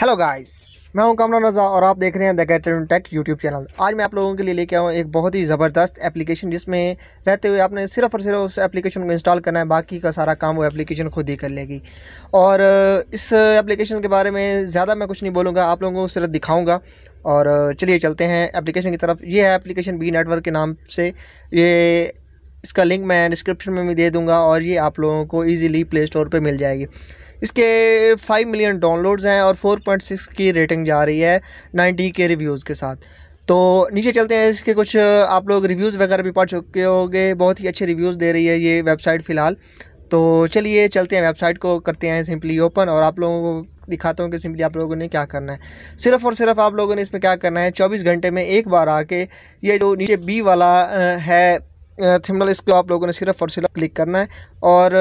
hello guys मैं हूं कमरान रजा और आप देख रहे हैं द कैटरन टेक यूट्यूब चैनल आज मैं आप लोगों के लिए लेके आऊँ एक बहुत ही ज़बरदस्त एप्लीकेशन जिसमें रहते हुए आपने सिर्फ और सिर्फ उस एप्लीकेशन को इंस्टॉल करना है बाकी का सारा काम वो एप्लीकेशन खुद ही कर लेगी और इस एप्लीकेशन के बारे में ज़्यादा मैं कुछ नहीं बोलूँगा आप लोगों को सिर्फ दिखाऊँगा और चलिए चलते हैं एप्लीकेशन की तरफ ये है एप्लीकेशन बी नेटवर्क के नाम से ये इसका लिंक मैं डिस्क्रिप्शन में भी दे दूँगा और ये आप लोगों को ईजिली प्ले स्टोर पर मिल जाएगी इसके फाइव मिलियन डाउनलोड्स हैं और फोर पॉइंट सिक्स की रेटिंग जा रही है नाइन्टी के रिव्यूज़ के साथ तो नीचे चलते हैं इसके कुछ आप लोग रिव्यूज़ वगैरह भी पढ़ चुके होंगे बहुत ही अच्छे रिव्यूज़ दे रही है ये वेबसाइट फ़िलहाल तो चलिए चलते हैं वेबसाइट को करते हैं सिंपली ओपन और आप लोगों को दिखाता हूँ कि सिंपली आप लोगों ने क्या करना है सिर्फ और सिर्फ आप लोगों ने इसमें क्या करना है चौबीस घंटे में एक बार आके ये जो नीचे बी वाला है थिमनल इसको आप लोगों ने सिर्फ और सिर्फ क्लिक करना है और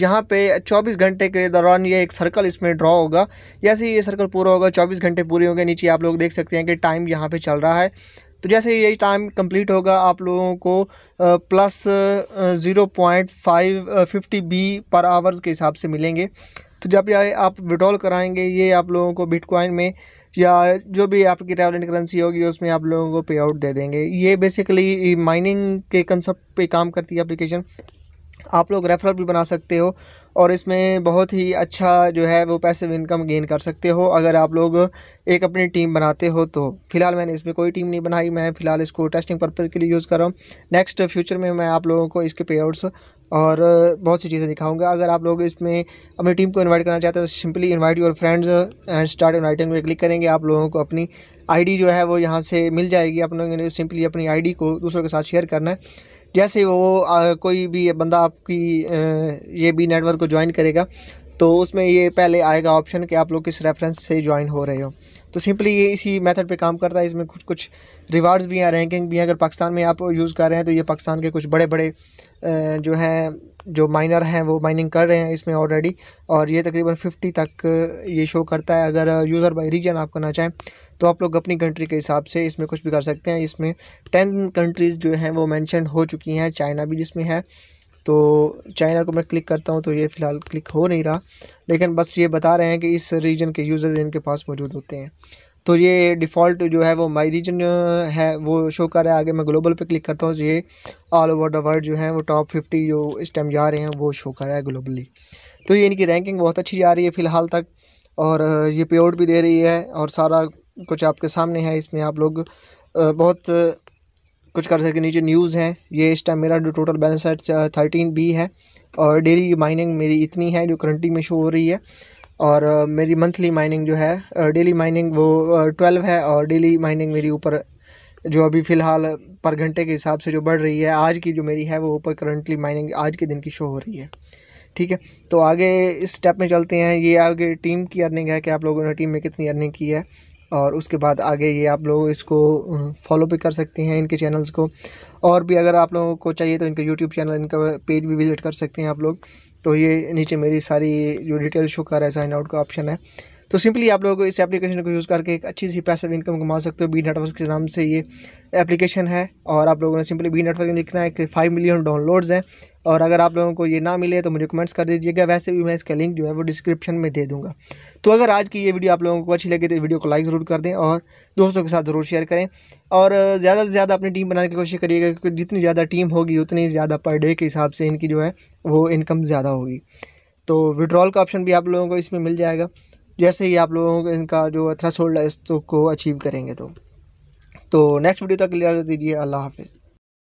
यहाँ पे 24 घंटे के दौरान ये एक सर्कल इसमें ड्रॉ होगा जैसे ही ये सर्कल पूरा होगा 24 घंटे पूरे होंगे नीचे आप लोग देख सकते हैं कि टाइम यहाँ पे चल रहा है तो जैसे ये टाइम कंप्लीट होगा आप लोगों को plus zero point five fifty B per hours के हिसाब से मिलेंगे तो जब ये आप विड्रॉल कराएंगे ये आप लोगों को बिटकॉइन में या जो भी आपकी रेवलेंट करेंसी होगी उसमें आप लोगों को पे आउट दे देंगे ये बेसिकली माइनिंग के कंसेप्ट पे काम करती है एप्लीकेशन आप लोग रेफरल भी बना सकते हो और इसमें बहुत ही अच्छा जो है वो पैसिव इनकम गेन कर सकते हो अगर आप लोग एक अपनी टीम बनाते हो तो फिलहाल मैंने इसमें कोई टीम नहीं बनाई मैं फ़िलहाल इसको टेस्टिंग पर्पज़ के लिए यूज़ कर रहा हूँ नेक्स्ट फ्यूचर में मैं आप लोगों को इसके पे आउट्स और बहुत सी चीज़ें दिखाऊंगा अगर आप लोग इसमें अपनी टीम को इनवाइट करना चाहते हैं तो simply invite your friends and start inviting पे क्लिक करेंगे आप लोगों को अपनी आईडी जो है वो यहाँ से मिल जाएगी आप लोगों ने सिंपली अपनी आईडी को दूसरों के साथ शेयर करना है जैसे वो आ, कोई भी बंदा आपकी आ, ये भी नेटवर्क को ज्वाइन करेगा तो उसमें ये पहले आएगा ऑप्शन कि आप लोग किस रेफरेंस से ज्वाइन हो रहे हो तो सिंपली ये इसी मेथड पे काम करता है इसमें कुछ कुछ रिवार्ड्स भी हैं रैंकिंग भी हैं अगर पाकिस्तान में आप यूज़ कर रहे हैं तो ये पाकिस्तान के कुछ बड़े बड़े जो हैं जो माइनर हैं वो माइनिंग कर रहे हैं इसमें ऑलरेडी और ये तकरीबन 50 तक ये शो करता है अगर यूज़र बाई रीजन आप करना चाहें तो आप लोग अपनी कंट्री के हिसाब से इसमें कुछ भी कर सकते हैं इसमें टेन कंट्रीज़ जो हैं वो मैंशन हो चुकी हैं चाइना भी जिसमें है तो चाइना को मैं क्लिक करता हूँ तो ये फ़िलहाल क्लिक हो नहीं रहा लेकिन बस ये बता रहे हैं कि इस रीजन के यूज़र्स इनके पास मौजूद होते हैं तो ये डिफ़ॉल्ट जो है वो माई रीजन है वो शो कर रहा है आगे मैं ग्लोबल पे क्लिक करता हूँ ये ऑल ओवर द वर्ल्ड जो है वो टॉप फिफ्टी जो इस टाइम जा रहे हैं वो शो कर रहा है ग्लोबली तो ये इनकी रैंकिंग बहुत अच्छी जा रही है फ़िलहाल तक और ये पेआउट भी दे रही है और सारा कुछ आपके सामने है इसमें आप लोग बहुत कुछ कर सकते नीचे न्यूज़ हैं ये इस टाइम मेरा जो टोटल बैलेंस है थर्टीन बी है और डेली माइनिंग मेरी इतनी है जो करंटली में शो हो रही है और मेरी मंथली माइनिंग जो है डेली माइनिंग वो ट्वेल्व है और डेली माइनिंग मेरी ऊपर जो अभी फ़िलहाल पर घंटे के हिसाब से जो बढ़ रही है आज की जो मेरी है वो ऊपर करंटली माइनिंग आज के दिन की शो हो रही है ठीक है तो आगे इस स्टेप में चलते हैं ये आगे टीम की अर्निंग है कि आप लोगों ने टीम में कितनी अर्निंग की है और उसके बाद आगे ये आप लोग इसको फॉलो भी कर सकते हैं इनके चैनल्स को और भी अगर आप लोगों को चाहिए तो इनका यूट्यूब चैनल इनका पेज भी विज़िट कर सकते हैं आप लोग तो ये नीचे मेरी सारी जो डिटेल शो कर रहा है साइन आउट का ऑप्शन है तो सिंपली आप लोगों को इस एप्लीकेशन को यूज़ करके एक अच्छी सी पैसे इनकम कमा सकते हो बी नेटवर्क के नाम से ये एप्लीकेशन है और आप लोगों ने सिंपली बी नेटवर्क में लिखना है कि फाइव मिलियन डाउनलोड्स हैं और अगर आप लोगों को ये ना मिले तो मुझे कमेंट्स कर दीजिएगा वैसे भी मैं इसका लिंक जो है वो डिस्क्रिप्शन में दे दूँगा तो अगर आज की ये वीडियो आप लोगों को अच्छी लगे तो वीडियो को लाइक ज़रूर कर दें और दोस्तों के साथ ज़रूर शेयर करें और ज़्यादा से ज़्यादा अपनी टीम बनाने की कोशिश करिएगा क्योंकि जितनी ज़्यादा टीम होगी उतनी ज़्यादा पर डे के हिसाब से इनकी जो है वो इनकम ज़्यादा होगी तो विड्रॉल का ऑप्शन भी आप लोगों को इसमें मिल जाएगा जैसे ही आप लोगों को इनका जो थ्रेस होल्ड है इसको अचीव करेंगे तो तो नेक्स्ट वीडियो तक क्लियर दीजिए अल्लाह हाफिज़